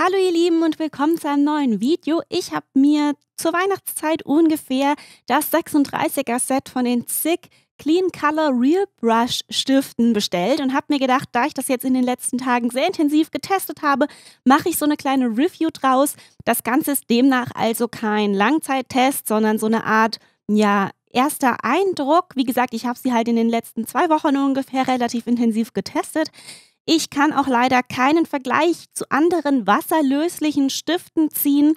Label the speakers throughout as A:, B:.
A: Hallo ihr Lieben und willkommen zu einem neuen Video. Ich habe mir zur Weihnachtszeit ungefähr das 36er Set von den Zig Clean Color Real Brush Stiften bestellt und habe mir gedacht, da ich das jetzt in den letzten Tagen sehr intensiv getestet habe, mache ich so eine kleine Review draus. Das Ganze ist demnach also kein Langzeittest, sondern so eine Art, ja, erster Eindruck. Wie gesagt, ich habe sie halt in den letzten zwei Wochen ungefähr relativ intensiv getestet. Ich kann auch leider keinen Vergleich zu anderen wasserlöslichen Stiften ziehen,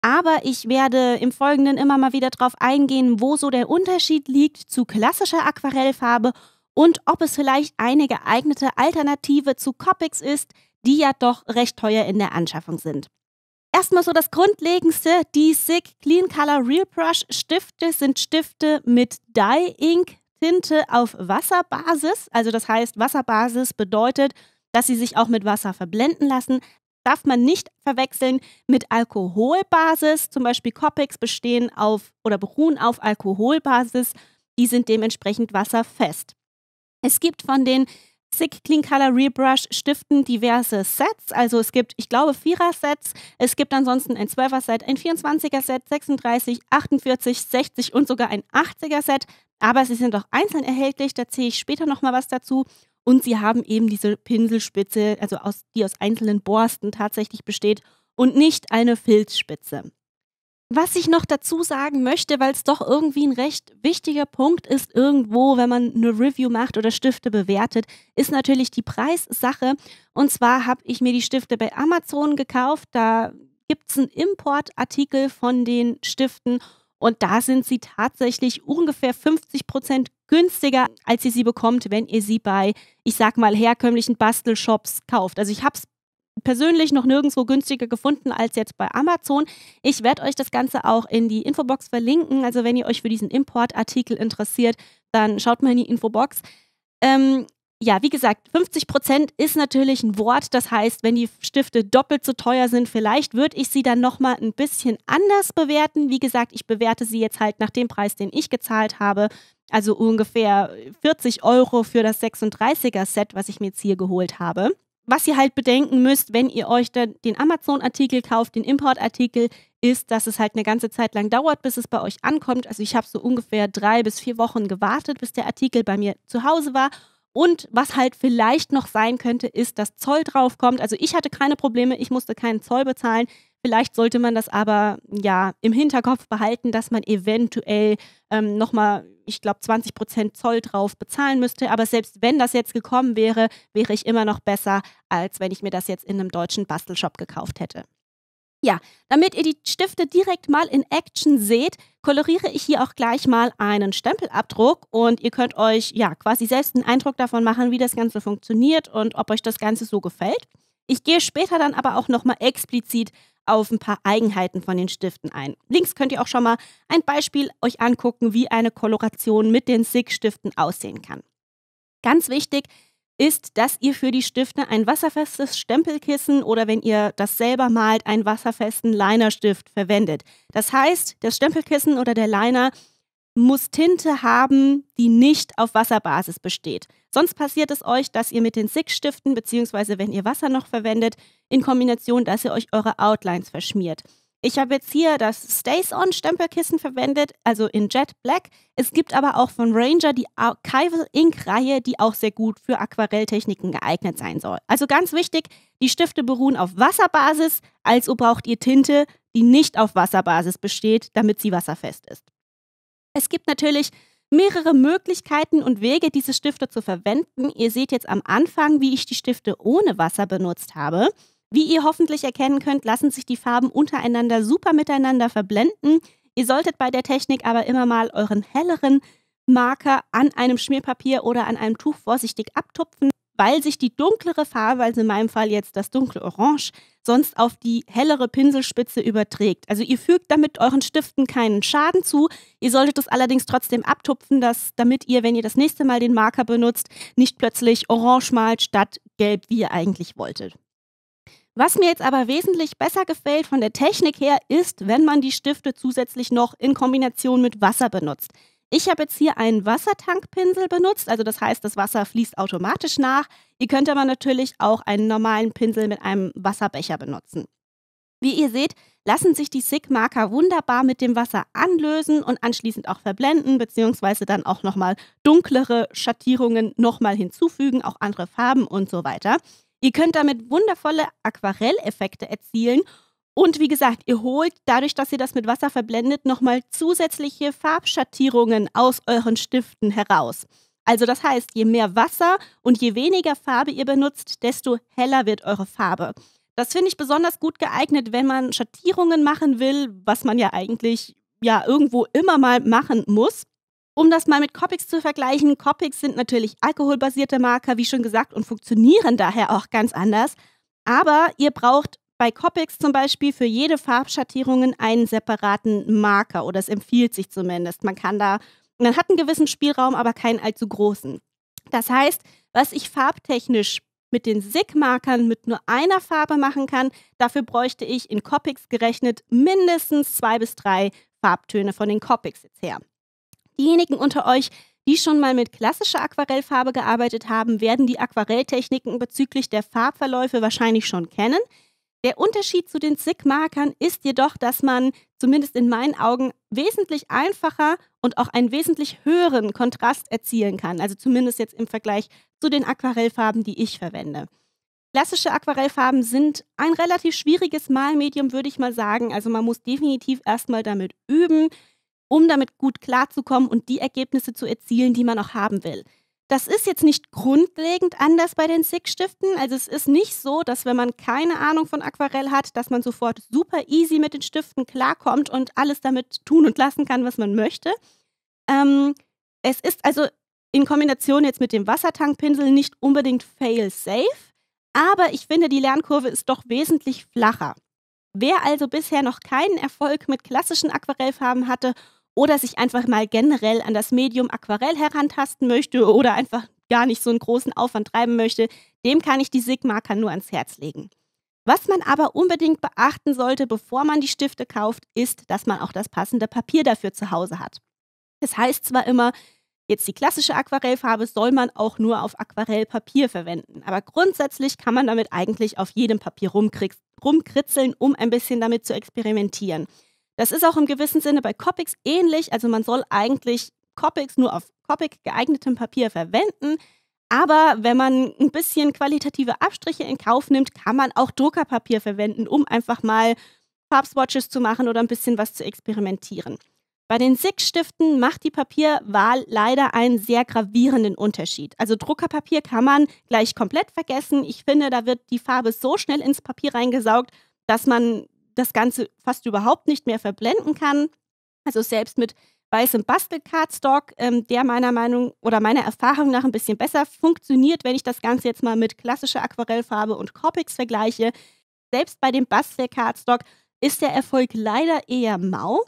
A: aber ich werde im Folgenden immer mal wieder darauf eingehen, wo so der Unterschied liegt zu klassischer Aquarellfarbe und ob es vielleicht eine geeignete Alternative zu Copics ist, die ja doch recht teuer in der Anschaffung sind. Erstmal so das Grundlegendste, die SICK Clean Color Real Brush Stifte sind Stifte mit Dye Ink Tinte auf Wasserbasis. Also das heißt, Wasserbasis bedeutet, dass sie sich auch mit Wasser verblenden lassen, darf man nicht verwechseln mit Alkoholbasis. Zum Beispiel Copex bestehen auf oder beruhen auf Alkoholbasis. Die sind dementsprechend wasserfest. Es gibt von den Sick Clean Color Rebrush Stiften diverse Sets. Also es gibt, ich glaube, Vierer-Sets. Es gibt ansonsten ein 12er-Set, ein 24er-Set, 36, 48, 60 und sogar ein 80er-Set. Aber sie sind auch einzeln erhältlich. Da zähle ich später nochmal was dazu. Und sie haben eben diese Pinselspitze, also aus, die aus einzelnen Borsten tatsächlich besteht und nicht eine Filzspitze. Was ich noch dazu sagen möchte, weil es doch irgendwie ein recht wichtiger Punkt ist, irgendwo, wenn man eine Review macht oder Stifte bewertet, ist natürlich die Preissache. Und zwar habe ich mir die Stifte bei Amazon gekauft. Da gibt es einen Importartikel von den Stiften und da sind sie tatsächlich ungefähr 50 Prozent günstiger, als ihr sie bekommt, wenn ihr sie bei, ich sag mal, herkömmlichen Bastelshops kauft. Also ich habe es persönlich noch nirgendwo günstiger gefunden als jetzt bei Amazon. Ich werde euch das Ganze auch in die Infobox verlinken. Also wenn ihr euch für diesen Importartikel interessiert, dann schaut mal in die Infobox. Ähm, ja, wie gesagt, 50 ist natürlich ein Wort. Das heißt, wenn die Stifte doppelt so teuer sind, vielleicht würde ich sie dann nochmal ein bisschen anders bewerten. Wie gesagt, ich bewerte sie jetzt halt nach dem Preis, den ich gezahlt habe also ungefähr 40 Euro für das 36er-Set, was ich mir jetzt hier geholt habe. Was ihr halt bedenken müsst, wenn ihr euch dann den Amazon-Artikel kauft, den Import-Artikel, ist, dass es halt eine ganze Zeit lang dauert, bis es bei euch ankommt. Also ich habe so ungefähr drei bis vier Wochen gewartet, bis der Artikel bei mir zu Hause war. Und was halt vielleicht noch sein könnte, ist, dass Zoll draufkommt. Also ich hatte keine Probleme, ich musste keinen Zoll bezahlen. Vielleicht sollte man das aber ja im Hinterkopf behalten, dass man eventuell ähm, nochmal, ich glaube, 20 Prozent Zoll drauf bezahlen müsste. Aber selbst wenn das jetzt gekommen wäre, wäre ich immer noch besser, als wenn ich mir das jetzt in einem deutschen Bastelshop gekauft hätte. Ja, damit ihr die Stifte direkt mal in Action seht, koloriere ich hier auch gleich mal einen Stempelabdruck und ihr könnt euch ja quasi selbst einen Eindruck davon machen, wie das Ganze funktioniert und ob euch das Ganze so gefällt. Ich gehe später dann aber auch nochmal explizit auf ein paar Eigenheiten von den Stiften ein. Links könnt ihr auch schon mal ein Beispiel euch angucken, wie eine Koloration mit den SIG-Stiften aussehen kann. Ganz wichtig ist, dass ihr für die Stifte ein wasserfestes Stempelkissen oder wenn ihr das selber malt, einen wasserfesten Linerstift verwendet. Das heißt, das Stempelkissen oder der Liner muss Tinte haben, die nicht auf Wasserbasis besteht. Sonst passiert es euch, dass ihr mit den Sick-Stiften, beziehungsweise wenn ihr Wasser noch verwendet, in Kombination, dass ihr euch eure Outlines verschmiert. Ich habe jetzt hier das Stays On Stempelkissen verwendet, also in Jet Black. Es gibt aber auch von Ranger die Archival Ink Reihe, die auch sehr gut für Aquarelltechniken geeignet sein soll. Also ganz wichtig, die Stifte beruhen auf Wasserbasis, also braucht ihr Tinte, die nicht auf Wasserbasis besteht, damit sie wasserfest ist. Es gibt natürlich mehrere Möglichkeiten und Wege, diese Stifte zu verwenden. Ihr seht jetzt am Anfang, wie ich die Stifte ohne Wasser benutzt habe. Wie ihr hoffentlich erkennen könnt, lassen sich die Farben untereinander super miteinander verblenden. Ihr solltet bei der Technik aber immer mal euren helleren Marker an einem Schmierpapier oder an einem Tuch vorsichtig abtupfen weil sich die dunklere Farbe, also in meinem Fall jetzt das dunkle Orange, sonst auf die hellere Pinselspitze überträgt. Also ihr fügt damit euren Stiften keinen Schaden zu. Ihr solltet es allerdings trotzdem abtupfen, dass, damit ihr, wenn ihr das nächste Mal den Marker benutzt, nicht plötzlich orange malt statt gelb, wie ihr eigentlich wolltet. Was mir jetzt aber wesentlich besser gefällt von der Technik her, ist, wenn man die Stifte zusätzlich noch in Kombination mit Wasser benutzt. Ich habe jetzt hier einen Wassertankpinsel benutzt, also das heißt, das Wasser fließt automatisch nach. Ihr könnt aber natürlich auch einen normalen Pinsel mit einem Wasserbecher benutzen. Wie ihr seht, lassen sich die SIG-Marker wunderbar mit dem Wasser anlösen und anschließend auch verblenden, beziehungsweise dann auch nochmal dunklere Schattierungen nochmal hinzufügen, auch andere Farben und so weiter. Ihr könnt damit wundervolle Aquarelleffekte erzielen und wie gesagt, ihr holt dadurch, dass ihr das mit Wasser verblendet, nochmal zusätzliche Farbschattierungen aus euren Stiften heraus. Also das heißt, je mehr Wasser und je weniger Farbe ihr benutzt, desto heller wird eure Farbe. Das finde ich besonders gut geeignet, wenn man Schattierungen machen will, was man ja eigentlich ja irgendwo immer mal machen muss. Um das mal mit Copics zu vergleichen, Copics sind natürlich alkoholbasierte Marker, wie schon gesagt, und funktionieren daher auch ganz anders. Aber ihr braucht bei Copics zum Beispiel für jede Farbschattierung einen separaten Marker oder es empfiehlt sich zumindest. Man kann da, man hat einen gewissen Spielraum, aber keinen allzu großen. Das heißt, was ich farbtechnisch mit den SIG-Markern mit nur einer Farbe machen kann, dafür bräuchte ich in Copics gerechnet mindestens zwei bis drei Farbtöne von den Copics jetzt her. Diejenigen unter euch, die schon mal mit klassischer Aquarellfarbe gearbeitet haben, werden die Aquarelltechniken bezüglich der Farbverläufe wahrscheinlich schon kennen. Der Unterschied zu den SIG-Markern ist jedoch, dass man zumindest in meinen Augen wesentlich einfacher und auch einen wesentlich höheren Kontrast erzielen kann. Also zumindest jetzt im Vergleich zu den Aquarellfarben, die ich verwende. Klassische Aquarellfarben sind ein relativ schwieriges Malmedium, würde ich mal sagen. Also man muss definitiv erstmal damit üben, um damit gut klarzukommen und die Ergebnisse zu erzielen, die man auch haben will. Das ist jetzt nicht grundlegend anders bei den sig stiften Also es ist nicht so, dass wenn man keine Ahnung von Aquarell hat, dass man sofort super easy mit den Stiften klarkommt und alles damit tun und lassen kann, was man möchte. Ähm, es ist also in Kombination jetzt mit dem Wassertankpinsel nicht unbedingt fail-safe, aber ich finde, die Lernkurve ist doch wesentlich flacher. Wer also bisher noch keinen Erfolg mit klassischen Aquarellfarben hatte oder sich einfach mal generell an das Medium Aquarell herantasten möchte oder einfach gar nicht so einen großen Aufwand treiben möchte, dem kann ich die Sigmarker nur ans Herz legen. Was man aber unbedingt beachten sollte, bevor man die Stifte kauft, ist, dass man auch das passende Papier dafür zu Hause hat. Das heißt zwar immer, jetzt die klassische Aquarellfarbe soll man auch nur auf Aquarellpapier verwenden, aber grundsätzlich kann man damit eigentlich auf jedem Papier rumkritzeln, um ein bisschen damit zu experimentieren. Das ist auch im gewissen Sinne bei Copics ähnlich. Also man soll eigentlich Copics nur auf Copic geeignetem Papier verwenden. Aber wenn man ein bisschen qualitative Abstriche in Kauf nimmt, kann man auch Druckerpapier verwenden, um einfach mal Farbswatches zu machen oder ein bisschen was zu experimentieren. Bei den SIG-Stiften macht die Papierwahl leider einen sehr gravierenden Unterschied. Also Druckerpapier kann man gleich komplett vergessen. Ich finde, da wird die Farbe so schnell ins Papier reingesaugt, dass man das Ganze fast überhaupt nicht mehr verblenden kann. Also selbst mit weißem Bastelcardstock, ähm, der meiner Meinung oder meiner Erfahrung nach ein bisschen besser funktioniert, wenn ich das Ganze jetzt mal mit klassischer Aquarellfarbe und Copics vergleiche. Selbst bei dem Bastelcardstock ist der Erfolg leider eher mau.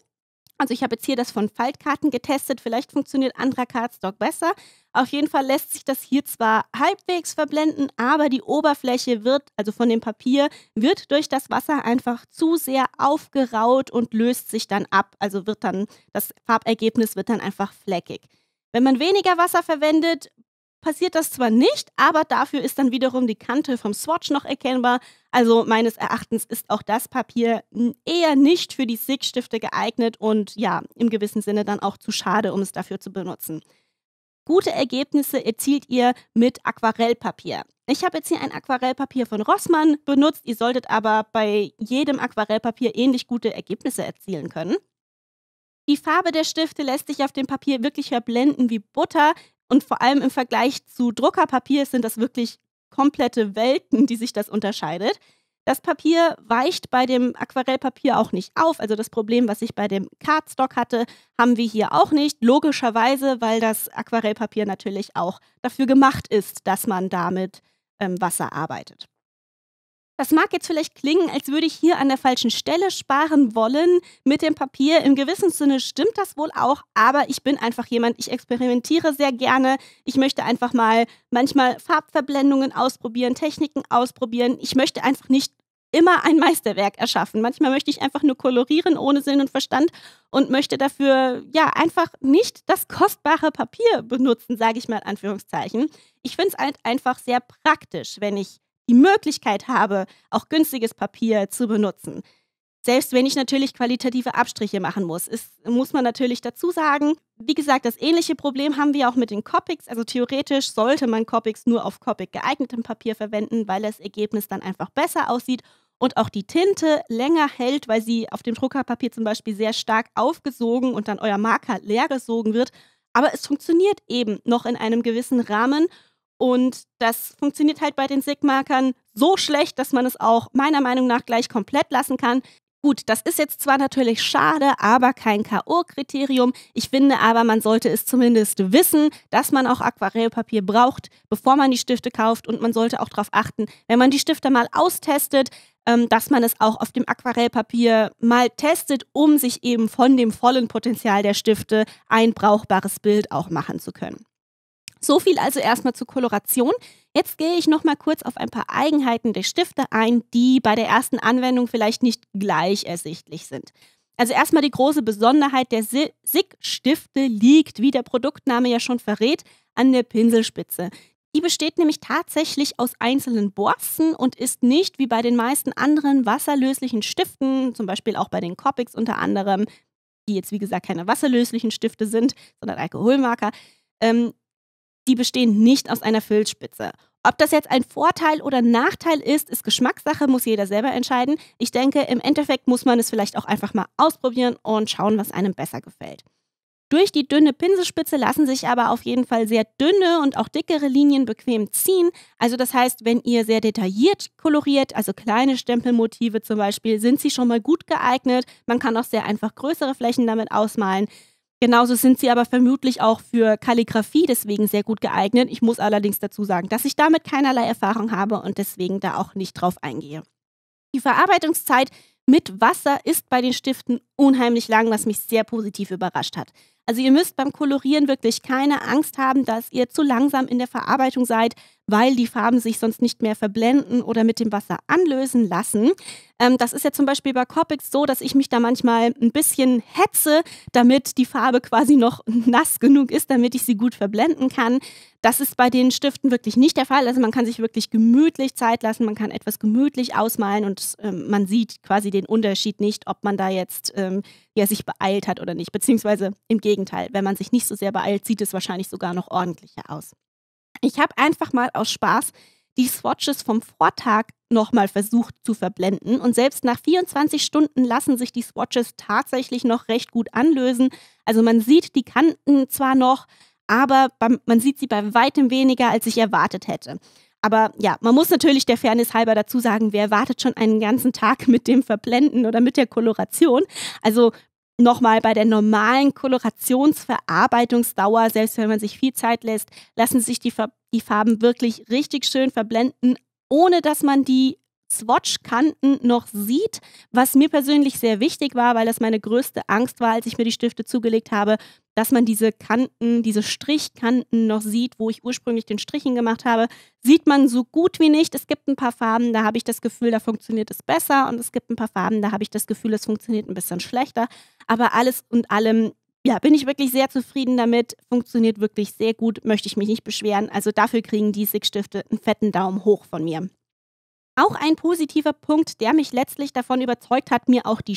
A: Also ich habe jetzt hier das von Faltkarten getestet. Vielleicht funktioniert anderer Cardstock besser. Auf jeden Fall lässt sich das hier zwar halbwegs verblenden, aber die Oberfläche wird, also von dem Papier, wird durch das Wasser einfach zu sehr aufgeraut und löst sich dann ab. Also wird dann, das Farbergebnis wird dann einfach fleckig. Wenn man weniger Wasser verwendet, passiert das zwar nicht, aber dafür ist dann wiederum die Kante vom Swatch noch erkennbar. Also meines Erachtens ist auch das Papier eher nicht für die SIG-Stifte geeignet und ja, im gewissen Sinne dann auch zu schade, um es dafür zu benutzen. Gute Ergebnisse erzielt ihr mit Aquarellpapier. Ich habe jetzt hier ein Aquarellpapier von Rossmann benutzt. Ihr solltet aber bei jedem Aquarellpapier ähnlich gute Ergebnisse erzielen können. Die Farbe der Stifte lässt sich auf dem Papier wirklich verblenden wie Butter. Und vor allem im Vergleich zu Druckerpapier sind das wirklich komplette Welten, die sich das unterscheidet. Das Papier weicht bei dem Aquarellpapier auch nicht auf. Also das Problem, was ich bei dem Cardstock hatte, haben wir hier auch nicht. Logischerweise, weil das Aquarellpapier natürlich auch dafür gemacht ist, dass man damit ähm, Wasser arbeitet. Das mag jetzt vielleicht klingen, als würde ich hier an der falschen Stelle sparen wollen mit dem Papier. Im gewissen Sinne stimmt das wohl auch, aber ich bin einfach jemand, ich experimentiere sehr gerne. Ich möchte einfach mal manchmal Farbverblendungen ausprobieren, Techniken ausprobieren. Ich möchte einfach nicht immer ein Meisterwerk erschaffen. Manchmal möchte ich einfach nur kolorieren ohne Sinn und Verstand und möchte dafür ja einfach nicht das kostbare Papier benutzen, sage ich mal in Anführungszeichen. Ich finde es halt einfach sehr praktisch, wenn ich die Möglichkeit habe, auch günstiges Papier zu benutzen. Selbst wenn ich natürlich qualitative Abstriche machen muss, ist, muss man natürlich dazu sagen, wie gesagt, das ähnliche Problem haben wir auch mit den Copics. Also theoretisch sollte man Copics nur auf Copic geeignetem Papier verwenden, weil das Ergebnis dann einfach besser aussieht und auch die Tinte länger hält, weil sie auf dem Druckerpapier zum Beispiel sehr stark aufgesogen und dann euer Marker leergesogen wird. Aber es funktioniert eben noch in einem gewissen Rahmen und das funktioniert halt bei den SIG-Markern so schlecht, dass man es auch meiner Meinung nach gleich komplett lassen kann. Gut, das ist jetzt zwar natürlich schade, aber kein K.O.-Kriterium. Ich finde aber, man sollte es zumindest wissen, dass man auch Aquarellpapier braucht, bevor man die Stifte kauft. Und man sollte auch darauf achten, wenn man die Stifte mal austestet, ähm, dass man es auch auf dem Aquarellpapier mal testet, um sich eben von dem vollen Potenzial der Stifte ein brauchbares Bild auch machen zu können. So viel also erstmal zur Koloration. Jetzt gehe ich nochmal kurz auf ein paar Eigenheiten der Stifte ein, die bei der ersten Anwendung vielleicht nicht gleich ersichtlich sind. Also erstmal die große Besonderheit der SIG-Stifte liegt, wie der Produktname ja schon verrät, an der Pinselspitze. Die besteht nämlich tatsächlich aus einzelnen Borsten und ist nicht wie bei den meisten anderen wasserlöslichen Stiften, zum Beispiel auch bei den Copics unter anderem, die jetzt wie gesagt keine wasserlöslichen Stifte sind, sondern Alkoholmarker, ähm, die bestehen nicht aus einer Füllspitze. Ob das jetzt ein Vorteil oder Nachteil ist, ist Geschmackssache, muss jeder selber entscheiden. Ich denke, im Endeffekt muss man es vielleicht auch einfach mal ausprobieren und schauen, was einem besser gefällt. Durch die dünne Pinselspitze lassen sich aber auf jeden Fall sehr dünne und auch dickere Linien bequem ziehen. Also das heißt, wenn ihr sehr detailliert koloriert, also kleine Stempelmotive zum Beispiel, sind sie schon mal gut geeignet. Man kann auch sehr einfach größere Flächen damit ausmalen. Genauso sind sie aber vermutlich auch für Kalligrafie deswegen sehr gut geeignet. Ich muss allerdings dazu sagen, dass ich damit keinerlei Erfahrung habe und deswegen da auch nicht drauf eingehe. Die Verarbeitungszeit mit Wasser ist bei den Stiften unheimlich lang, was mich sehr positiv überrascht hat. Also ihr müsst beim Kolorieren wirklich keine Angst haben, dass ihr zu langsam in der Verarbeitung seid weil die Farben sich sonst nicht mehr verblenden oder mit dem Wasser anlösen lassen. Ähm, das ist ja zum Beispiel bei Copics so, dass ich mich da manchmal ein bisschen hetze, damit die Farbe quasi noch nass genug ist, damit ich sie gut verblenden kann. Das ist bei den Stiften wirklich nicht der Fall. Also man kann sich wirklich gemütlich Zeit lassen, man kann etwas gemütlich ausmalen und ähm, man sieht quasi den Unterschied nicht, ob man da jetzt ähm, ja, sich beeilt hat oder nicht. Beziehungsweise im Gegenteil, wenn man sich nicht so sehr beeilt, sieht es wahrscheinlich sogar noch ordentlicher aus. Ich habe einfach mal aus Spaß die Swatches vom Vortag nochmal versucht zu verblenden und selbst nach 24 Stunden lassen sich die Swatches tatsächlich noch recht gut anlösen. Also man sieht die Kanten zwar noch, aber man sieht sie bei weitem weniger, als ich erwartet hätte. Aber ja, man muss natürlich der Fairness halber dazu sagen, wer wartet schon einen ganzen Tag mit dem Verblenden oder mit der Koloration? Also nochmal bei der normalen Kolorationsverarbeitungsdauer, selbst wenn man sich viel Zeit lässt, lassen sich die, die Farben wirklich richtig schön verblenden, ohne dass man die Swatch-Kanten noch sieht, was mir persönlich sehr wichtig war, weil das meine größte Angst war, als ich mir die Stifte zugelegt habe, dass man diese Kanten, diese Strichkanten noch sieht, wo ich ursprünglich den Strichen gemacht habe. Sieht man so gut wie nicht. Es gibt ein paar Farben, da habe ich das Gefühl, da funktioniert es besser und es gibt ein paar Farben, da habe ich das Gefühl, es funktioniert ein bisschen schlechter. Aber alles und allem ja, bin ich wirklich sehr zufrieden damit. Funktioniert wirklich sehr gut, möchte ich mich nicht beschweren. Also dafür kriegen die SIG-Stifte einen fetten Daumen hoch von mir. Auch ein positiver Punkt, der mich letztlich davon überzeugt hat, mir auch die,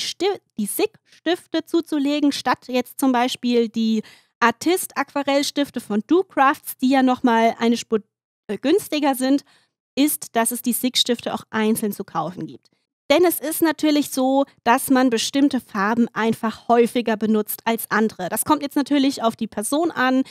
A: die SICK-Stifte zuzulegen, statt jetzt zum Beispiel die Artist-Aquarellstifte von DoCrafts, die ja nochmal eine Spur äh, günstiger sind, ist, dass es die SICK-Stifte auch einzeln zu kaufen gibt. Denn es ist natürlich so, dass man bestimmte Farben einfach häufiger benutzt als andere. Das kommt jetzt natürlich auf die Person an,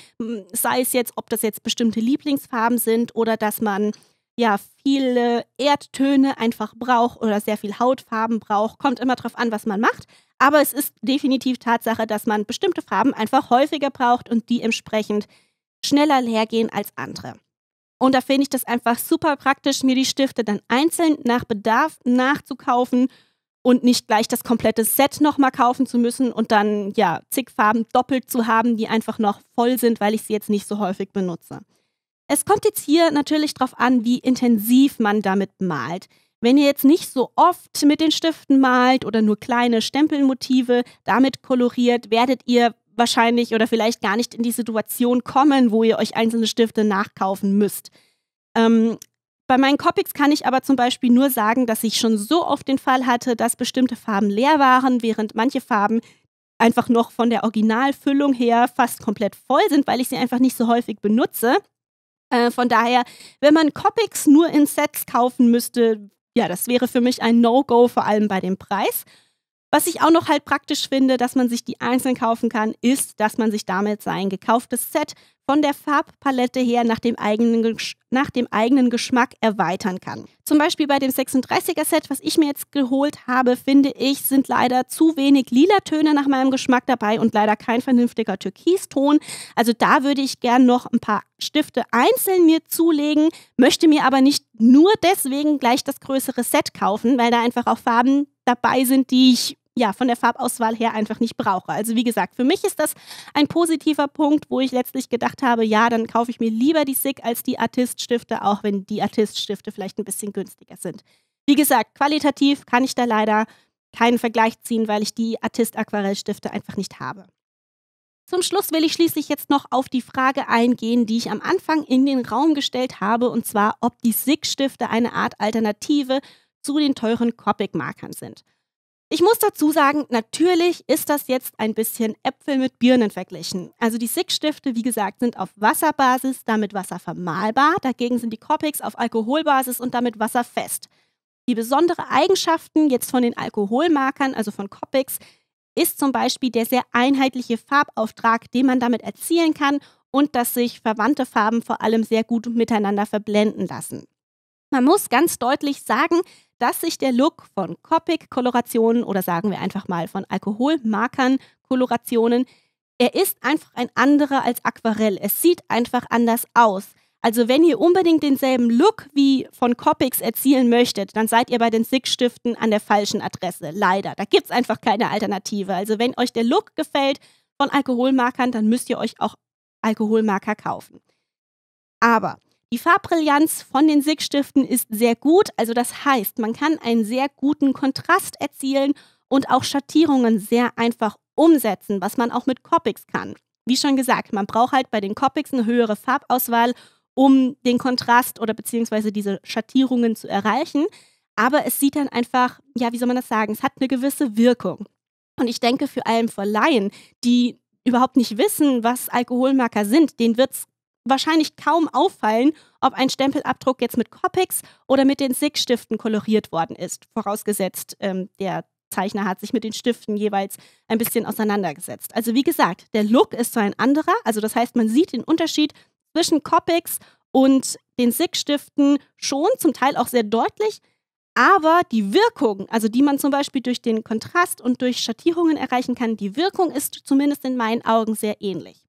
A: sei es jetzt, ob das jetzt bestimmte Lieblingsfarben sind oder dass man ja viele Erdtöne einfach braucht oder sehr viel Hautfarben braucht. Kommt immer darauf an, was man macht. Aber es ist definitiv Tatsache, dass man bestimmte Farben einfach häufiger braucht und die entsprechend schneller leer gehen als andere. Und da finde ich das einfach super praktisch, mir die Stifte dann einzeln nach Bedarf nachzukaufen und nicht gleich das komplette Set nochmal kaufen zu müssen und dann ja zig Farben doppelt zu haben, die einfach noch voll sind, weil ich sie jetzt nicht so häufig benutze. Es kommt jetzt hier natürlich darauf an, wie intensiv man damit malt. Wenn ihr jetzt nicht so oft mit den Stiften malt oder nur kleine Stempelmotive damit koloriert, werdet ihr wahrscheinlich oder vielleicht gar nicht in die Situation kommen, wo ihr euch einzelne Stifte nachkaufen müsst. Ähm, bei meinen Copics kann ich aber zum Beispiel nur sagen, dass ich schon so oft den Fall hatte, dass bestimmte Farben leer waren, während manche Farben einfach noch von der Originalfüllung her fast komplett voll sind, weil ich sie einfach nicht so häufig benutze. Äh, von daher, wenn man Copics nur in Sets kaufen müsste, ja, das wäre für mich ein No-Go, vor allem bei dem Preis. Was ich auch noch halt praktisch finde, dass man sich die einzeln kaufen kann, ist, dass man sich damit sein gekauftes Set von der Farbpalette her nach dem eigenen, nach dem eigenen Geschmack erweitern kann. Zum Beispiel bei dem 36er Set, was ich mir jetzt geholt habe, finde ich, sind leider zu wenig lila Töne nach meinem Geschmack dabei und leider kein vernünftiger Türkiston. Also da würde ich gern noch ein paar Stifte einzeln mir zulegen, möchte mir aber nicht nur deswegen gleich das größere Set kaufen, weil da einfach auch Farben dabei sind, die ich ja, von der Farbauswahl her einfach nicht brauche. Also wie gesagt, für mich ist das ein positiver Punkt, wo ich letztlich gedacht habe, ja, dann kaufe ich mir lieber die SICK als die Artiststifte, auch wenn die Artiststifte vielleicht ein bisschen günstiger sind. Wie gesagt, qualitativ kann ich da leider keinen Vergleich ziehen, weil ich die Artist-Aquarellstifte einfach nicht habe. Zum Schluss will ich schließlich jetzt noch auf die Frage eingehen, die ich am Anfang in den Raum gestellt habe, und zwar, ob die SICK-Stifte eine Art Alternative zu den teuren Copic-Markern sind. Ich muss dazu sagen, natürlich ist das jetzt ein bisschen Äpfel mit Birnen verglichen. Also die SIG-Stifte, wie gesagt, sind auf Wasserbasis, damit wasservermahlbar. Dagegen sind die Copics auf Alkoholbasis und damit wasserfest. Die besondere Eigenschaften jetzt von den Alkoholmarkern, also von Copics, ist zum Beispiel der sehr einheitliche Farbauftrag, den man damit erzielen kann und dass sich verwandte Farben vor allem sehr gut miteinander verblenden lassen. Man muss ganz deutlich sagen, dass sich der Look von Copic-Kolorationen oder sagen wir einfach mal von Alkoholmarkern-Kolorationen, er ist einfach ein anderer als Aquarell. Es sieht einfach anders aus. Also wenn ihr unbedingt denselben Look wie von Copics erzielen möchtet, dann seid ihr bei den SIG-Stiften an der falschen Adresse. Leider. Da gibt es einfach keine Alternative. Also wenn euch der Look gefällt von Alkoholmarkern, dann müsst ihr euch auch Alkoholmarker kaufen. Aber die Farbbrillanz von den SIG-Stiften ist sehr gut, also das heißt, man kann einen sehr guten Kontrast erzielen und auch Schattierungen sehr einfach umsetzen, was man auch mit Copics kann. Wie schon gesagt, man braucht halt bei den Copics eine höhere Farbauswahl, um den Kontrast oder beziehungsweise diese Schattierungen zu erreichen. Aber es sieht dann einfach, ja, wie soll man das sagen, es hat eine gewisse Wirkung. Und ich denke, vor allem für Laien, die überhaupt nicht wissen, was Alkoholmarker sind, denen wird es wahrscheinlich kaum auffallen, ob ein Stempelabdruck jetzt mit Copics oder mit den SIG-Stiften koloriert worden ist, vorausgesetzt ähm, der Zeichner hat sich mit den Stiften jeweils ein bisschen auseinandergesetzt. Also wie gesagt, der Look ist so ein anderer, also das heißt, man sieht den Unterschied zwischen Copics und den SIG-Stiften schon, zum Teil auch sehr deutlich, aber die Wirkung, also die man zum Beispiel durch den Kontrast und durch Schattierungen erreichen kann, die Wirkung ist zumindest in meinen Augen sehr ähnlich.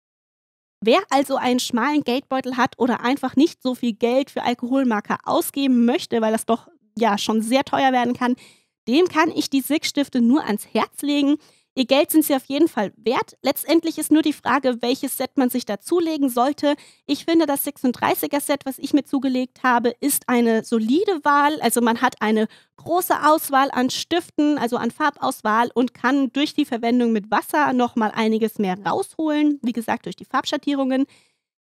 A: Wer also einen schmalen Geldbeutel hat oder einfach nicht so viel Geld für Alkoholmarker ausgeben möchte, weil das doch ja schon sehr teuer werden kann, dem kann ich die SIG-Stifte nur ans Herz legen. Ihr Geld sind sie auf jeden Fall wert. Letztendlich ist nur die Frage, welches Set man sich da zulegen sollte. Ich finde, das 36er Set, was ich mir zugelegt habe, ist eine solide Wahl. Also man hat eine große Auswahl an Stiften, also an Farbauswahl und kann durch die Verwendung mit Wasser nochmal einiges mehr rausholen. Wie gesagt, durch die Farbschattierungen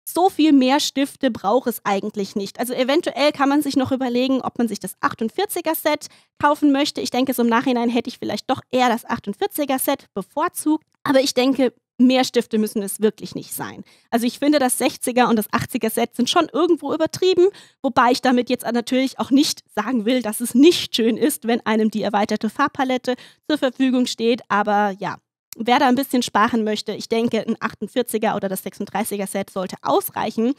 A: so viel mehr Stifte braucht es eigentlich nicht. Also eventuell kann man sich noch überlegen, ob man sich das 48er Set kaufen möchte. Ich denke, so im Nachhinein hätte ich vielleicht doch eher das 48er Set bevorzugt. Aber ich denke, mehr Stifte müssen es wirklich nicht sein. Also ich finde, das 60er und das 80er Set sind schon irgendwo übertrieben, wobei ich damit jetzt natürlich auch nicht sagen will, dass es nicht schön ist, wenn einem die erweiterte Farbpalette zur Verfügung steht. Aber ja, wer da ein bisschen sparen möchte, ich denke, ein 48er oder das 36er Set sollte ausreichen.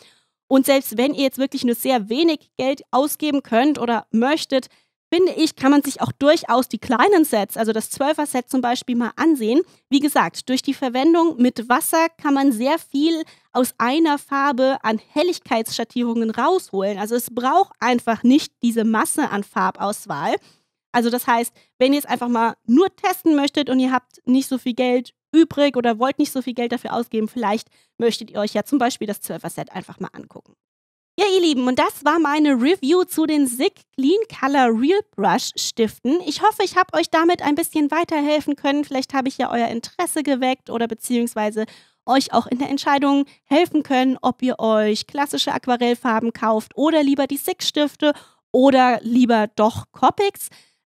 A: Und selbst wenn ihr jetzt wirklich nur sehr wenig Geld ausgeben könnt oder möchtet, finde ich, kann man sich auch durchaus die kleinen Sets, also das 12er Set zum Beispiel, mal ansehen. Wie gesagt, durch die Verwendung mit Wasser kann man sehr viel aus einer Farbe an Helligkeitsschattierungen rausholen. Also es braucht einfach nicht diese Masse an Farbauswahl. Also das heißt, wenn ihr es einfach mal nur testen möchtet und ihr habt nicht so viel Geld übrig oder wollt nicht so viel Geld dafür ausgeben, vielleicht möchtet ihr euch ja zum Beispiel das 12er-Set einfach mal angucken. Ja, ihr Lieben, und das war meine Review zu den SICK Clean Color Real Brush Stiften. Ich hoffe, ich habe euch damit ein bisschen weiterhelfen können. Vielleicht habe ich ja euer Interesse geweckt oder beziehungsweise euch auch in der Entscheidung helfen können, ob ihr euch klassische Aquarellfarben kauft oder lieber die SICK Stifte oder lieber doch Copics.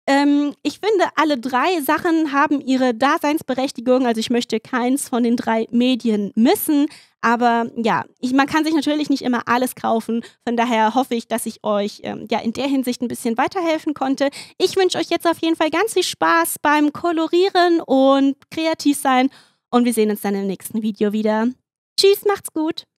A: Ähm, ich finde, alle drei Sachen haben ihre Daseinsberechtigung. Also ich möchte keins von den drei Medien missen. Aber ja, ich, man kann sich natürlich nicht immer alles kaufen. Von daher hoffe ich, dass ich euch ähm, ja in der Hinsicht ein bisschen weiterhelfen konnte. Ich wünsche euch jetzt auf jeden Fall ganz viel Spaß beim Kolorieren und kreativ sein. Und wir sehen uns dann im nächsten Video wieder. Tschüss, macht's gut!